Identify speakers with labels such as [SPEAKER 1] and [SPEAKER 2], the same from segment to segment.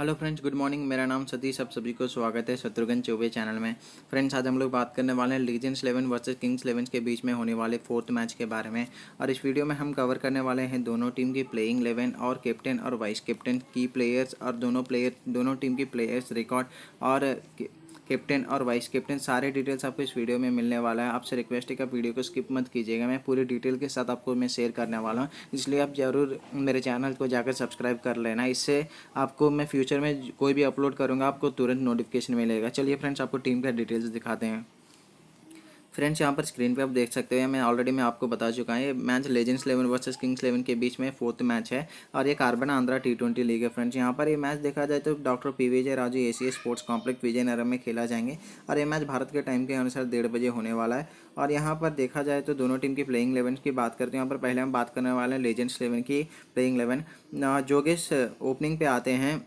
[SPEAKER 1] Hello friends good morning मेरा नाम सतीश आप सभी को स्वागत है शत्रुघ्न चौबे चैनल में फ्रेंड्स आज हम लोग बात करने वाले हैं legends eleven versus kings eleven के बीच में होने वाले फोर्थ मैच के बारे में और इस वीडियो में हम कवर करने वाले हैं दोनों टीम की प्लेइंग इलेवन और कैप्टन और वाइस कैप्टन की प्लेयर्स और दोनों प्लेयर दोनों टीम की प्लेयर्स रिकॉर्ड और कैप्टन और वाइस कैप्टन सारे डिटेल्स आपको इस वीडियो में मिलने वाला है आपसे रिक्वेस्ट है कि आप वीडियो को स्किप मत कीजिएगा मैं पूरी डिटेल के साथ आपको मैं शेयर करने वाला हूँ इसलिए आप ज़रूर मेरे चैनल को जाकर सब्सक्राइब कर लेना इससे आपको मैं फ्यूचर में कोई भी अपलोड करूँगा आपको तुरंत नोटिफिकेशन मिलेगा चलिए फ्रेंड्स आपको टीम का डिटेल्स दिखाते हैं फ्रेंड्स यहाँ पर स्क्रीन पे आप देख सकते हो मैं ऑलरेडी मैं आपको बता चुका हूँ ये match legends eleven versus kings eleven के बीच में फोर्थ मैच है और ये carbon Andhra T twenty league है फ्रेंड्स यहाँ पर ये मैच देखा जाए तो doctor P Vijay Raju Asia sports complex Vizianagaram में खेला जाएंगे और ये मैच भारत के टाइम के अनुसार डेढ़ बजे होने वाला है और यहाँ पर देखा जाए तो दोनों टीम की प्लेइंग इलेवन की बात करते हैं यहाँ पर पहले हम बात करने वाले हैं लेजेंड्स इलेवन की प्लेइंग इलेवन जोगेश ओपनिंग पे आते हैं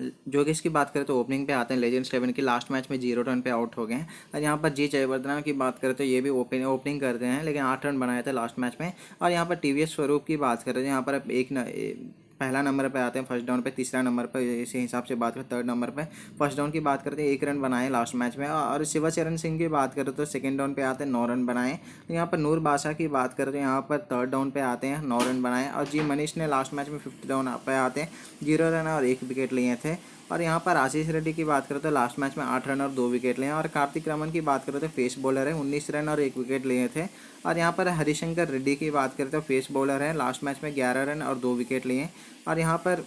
[SPEAKER 1] जोगिश की बात करें तो ओपनिंग पे आते हैं लेजेंड्स इलेवन की लास्ट मैच में जीरो रन पे आउट हो गए हैं और यहाँ पर जी जयवर्धना की बात करें तो ये भी ओपन ओपनिंग करते हैं लेकिन आठ रन बनाए थे लास्ट मैच में और यहाँ पर टी स्वरूप की बात करें तो यहाँ पर एक न, पहला नंबर पर आते हैं फर्स्ट डाउन पर तीसरा नंबर पर इसी हिसाब से बात करें थर्ड नंबर पर फर्स्ट डाउन की बात करते हैं एक रन बनाए लास्ट मैच में और शिवाचरण सिंह की बात करें तो सेकंड डाउन पर आते हैं नौ रन बनाए तो यहाँ पर नूर बादशाह की बात करें तो यहाँ पर थर्ड डाउन पर आते हैं नौ रन बनाए और जी मनीष ने लास्ट मैच में फिफ्थ डाउन पर आते हैं जीरो रन और एक विकेट लिए थे और यहाँ पर आशीष रेड्डी की बात करें तो लास्ट मैच में आठ रन और दो विकेट लिए और कार्तिक रमन की बात करें तो फेस बॉलर है उन्नीस रन और एक विकेट लिए थे और यहाँ पर हरिशंकर रेड्डी की बात करें तो फेस बॉलर है लास्ट मैच में ग्यारह रन और दो विकेट लिए और यहाँ पर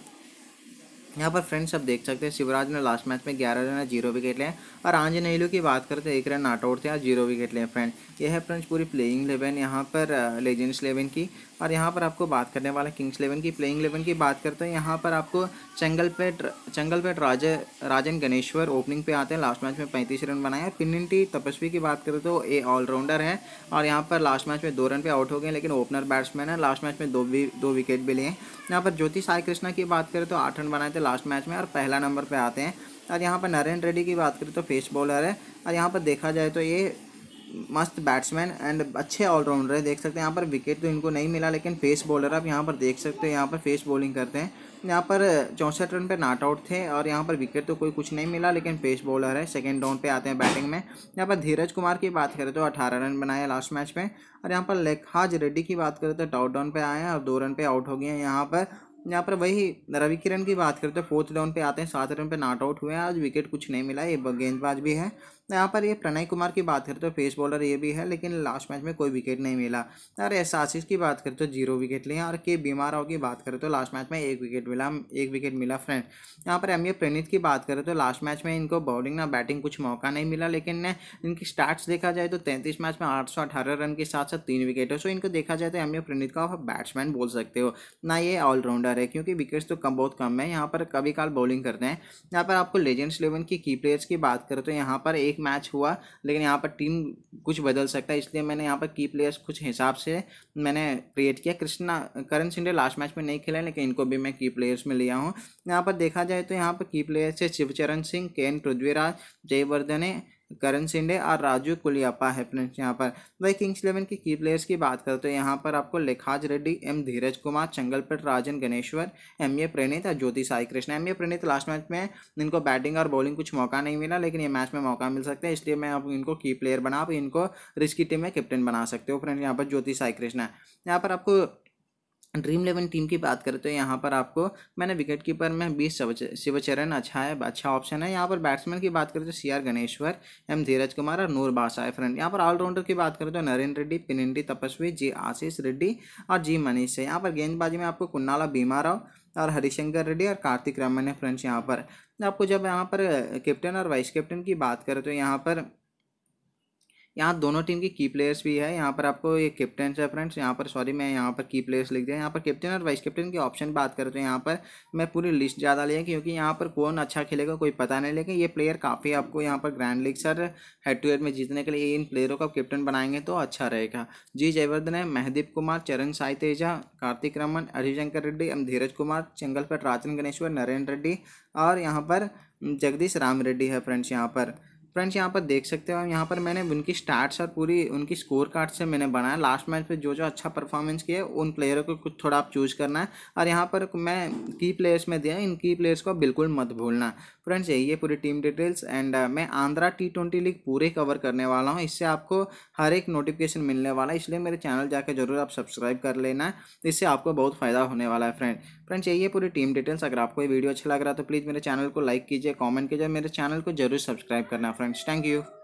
[SPEAKER 1] यहाँ पर फ्रेंड्स आप देख सकते हैं शिवराज ने लास्ट मैच में ग्यारह रन जीरो विकेट लिए और आंज नेहलू की बात करते हैं एक रन आउट आउट थे और जीरो विकेट लिए फ्रेंड यह है फ्रेंड्स पूरी प्लेइंग इलेवन यहाँ पर लेजेंड्स uh, इलेवन की और यहाँ पर आपको बात करने वाला किंग्स इलेवन की प्लेइंग इलेवन की बात करते हैं यहाँ पर आपको चंगलपेट चंगलपेट राजे राजन गणेश्वर ओपनिंग पे आते हैं लास्ट मैच में पैंतीस रन बनाए और पिनिटी तपस्वी की बात करें तो ए ऑलराउंडर है और यहाँ पर लास्ट मैच में दो रन पे आउट हो गए लेकिन ओपनर बैट्समैन है लास्ट मैच में दो भी दो विकेट भी लिए यहाँ पर ज्योति साई कृष्णा की बात करें तो आठ रन बनाए थे लास्ट मैच में और पहला नंबर पर आते हैं और यहाँ पर नरेंद्र रेड्डी की बात करें तो फेस्ट बॉलर है और यहाँ पर देखा जाए तो ये मस्त बैट्समैन एंड अच्छे ऑलराउंडर है देख सकते हैं यहाँ पर विकेट तो इनको नहीं मिला लेकिन फेस बॉलर आप यहाँ पर देख सकते हो यहाँ पर फेस बॉलिंग करते हैं यहाँ पर चौंसठ रन पे नॉट आउट थे और यहाँ पर विकेट तो कोई कुछ नहीं मिला लेकिन पेस बॉलर है सेकेंड डाउन पे आते हैं बैटिंग में यहाँ पर धीरज कुमार की बात करें तो अठारह रन बनाए लास्ट मैच में और यहाँ पर लेखाज रेड्डी की बात करें तो टॉप डाउन पे आए हैं और दो रन पे आउट हो गए हैं यहाँ पर यहाँ पर वही रवि किरण की बात करें तो फोर्थ डाउन पे आते हैं सात रन पे नॉट आउट हुए हैं आज विकेट कुछ नहीं मिला ये गेंदबाज भी है यहाँ पर ये प्रणय कुमार की बात करें तो फेस बॉलर ये भी है लेकिन लास्ट मैच में कोई विकेट नहीं मिला और एस आशीष की बात करें तो जीरो विकेट लिए और के बीमार राव की बात करें तो लास्ट मैच में एक विकेट मिला एक विकेट मिला फ्रेंड यहाँ पर एम ए प्रणीत की बात करें तो लास्ट मैच में इनको बॉलिंग ना बैटिंग कुछ मौका नहीं मिला लेकिन इनकी स्टार्ट देखा जाए तो तैंतीस मैच में आठ रन के साथ साथ तीन विकेट है सो इनको देखा जाए तो एम ए प्रणीत का बैट्समैन बोल सकते हो ना ये ऑलराउंडर है क्योंकि विकेट्स तो कम बहुत कम है यहाँ पर कभी काल बॉलिंग करते हैं यहाँ पर आपको लेजेंड्स इलेवन की की प्लेयर्स की बात करें तो यहाँ पर एक एक मैच हुआ लेकिन यहाँ पर टीम कुछ बदल सकता है इसलिए मैंने यहाँ पर की प्लेयर्स कुछ हिसाब से मैंने क्रिएट किया कृष्णा करण सिंडे लास्ट मैच में नहीं खेला लेकिन इनको भी मैं की प्लेयर्स में लिया हूँ यहाँ पर देखा जाए तो यहाँ पर की प्लेयर्स है शिवचरण सिंह के एन पृथ्वीराज जयवर्धने करण सिंडे और राजू कुलियापा है फ्रेंड्स यहाँ पर वही किंग्स इलेवन की की प्लेयर्स की बात करें तो यहाँ पर आपको Lekhaj Reddy M Dheeraj Kumar Chengalpet Rajan Ganeshwar M A Praneeth और Jyoti Sai Krishna M A Praneeth last match में इनको बैटिंग और बॉलिंग कुछ मौका नहीं मिला लेकिन ये मैच में मौका मिल सकता है इसलिए मैं आप इनको की प्लेयर बना आप इनको रिस्की टीम में कैप्टन बना सकते हो फ्रेंड्स यहाँ पर ज्योति साई कृष्ण यहाँ पर आपको ड्रीम इलेवन टीम की बात करें तो यहाँ पर आपको मैंने विकेट कीपर में बीस शिवचरण अच्छा है अच्छा ऑप्शन है यहाँ पर बैट्समैन की बात करें तो C R Ganeshwar M Dheeraj Kumar और नूर बादशाह फ्रेंड यहाँ पर ऑलराउंडर की बात करें तो नरेंद्र रेड्डी पिनिंडी तपस्वी जी आशीष रेड्डी और जी मनीष है यहाँ पर गेंदबाजी में आपको कुन्नाला बीमा राव और हरिशंकर रेड्डी और कार्तिक रमन है फ्रेंड्स यहाँ पर आपको जब यहाँ पर कैप्टन और वाइस कैप्टन की बात करें तो यहाँ पर यहाँ दोनों टीम की की प्लेयर्स भी है यहाँ पर आपको ये कैप्टन है फ्रेंड्स यहाँ पर सॉरी मैं यहाँ पर की प्लेयर्स लिख दिया यहाँ पर कैप्टन और वाइस कैप्टन के ऑप्शन बात करें तो यहाँ पर मैं पूरी लिस्ट ज़्यादा लिया क्योंकि यहाँ पर कौन अच्छा खेलेगा कोई पता नहीं लेकिन ये प्लेयर काफ़ी आपको यहाँ पर grand league sir head to head में जीतने के लिए इन प्लेयरों का कैप्टन बनाएंगे तो अच्छा रहेगा जी जयवर्धन है महदीप कुमार चरण साई तेजा कार्तिक रमन हरिशंकर रेड्डी एम धीरज कुमार चंगलपेट राजन गणेश्वर नरेंद्र रेड्डी और यहाँ पर जगदीश राम रेड्डी है फ्रेंड्स यहाँ पर फ्रेंड्स यहाँ पर देख सकते हो यहाँ पर मैंने उनकी स्टार्ट्स और पूरी उनकी स्कोर कार्ड से मैंने बनाया लास्ट मैच में जो जो अच्छा परफॉर्मेंस किया उन प्लेयरों को कुछ थोड़ा आप चूज करना है और यहाँ पर मैं की प्लेयर्स में दिया इन की प्लेयर्स को बिल्कुल मत भूलना फ्रेंड्स यही है पूरी टीम डिटेल्स एंड मैं आंध्रा टी ट्वेंटी लीग पूरे कवर करने वाला हूँ इससे आपको हर एक नोटिफिकेशन मिलने वाला है इसलिए मेरे चैनल जाकर जरूर आप सब्सक्राइब कर लेना इससे आपको बहुत फ़ायदा होने वाला है फ्रेंड फ्रेंड्स यही है पूरी टीम डिटेल्स अगर आपको ये वीडियो अच्छा लग रहा है तो प्लीज़ मेरे चैनल को लाइक कीजिए कॉमेंट कीजिए मेरे चैनल को जरूर सब्सक्राइब करना फ्रेंड friends. Thank you.